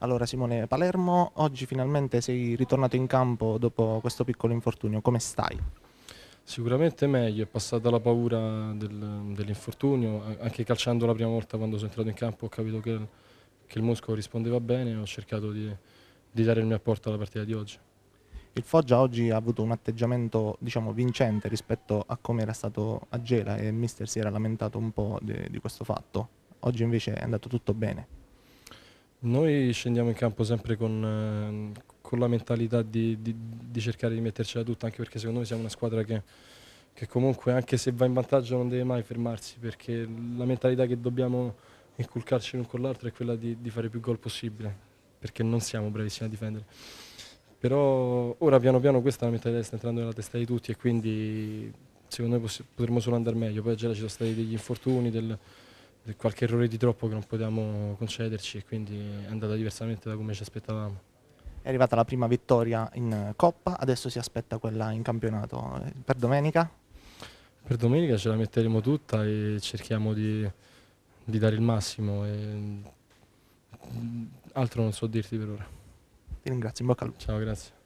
Allora Simone, Palermo, oggi finalmente sei ritornato in campo dopo questo piccolo infortunio, come stai? Sicuramente meglio, è passata la paura del, dell'infortunio, anche calciando la prima volta quando sono entrato in campo ho capito che, che il muscolo rispondeva bene e ho cercato di, di dare il mio apporto alla partita di oggi. Il Foggia oggi ha avuto un atteggiamento diciamo, vincente rispetto a come era stato a Gela e il mister si era lamentato un po' di, di questo fatto. Oggi invece è andato tutto bene. Noi scendiamo in campo sempre con, eh, con la mentalità di, di, di, cercare di mettercela tutta, anche perché secondo me siamo una squadra che, che, comunque anche se va in vantaggio non deve mai fermarsi, perché la mentalità che dobbiamo inculcarci l'un con l'altro è quella di, di fare più gol possibile, perché non siamo bravissimi a difendere. Però ora piano piano questa è la mentalità che sta entrando nella testa di tutti e quindi secondo me potremmo solo andare meglio, poi già ci sono stati degli infortuni, del, qualche errore di troppo che non potevamo concederci e quindi è andata diversamente da come ci aspettavamo. È arrivata la prima vittoria in Coppa, adesso si aspetta quella in campionato. Per domenica? Per domenica ce la metteremo tutta e cerchiamo di, di dare il massimo. altro non so dirti per ora. Ti ringrazio, in bocca al lupo. Ciao, grazie.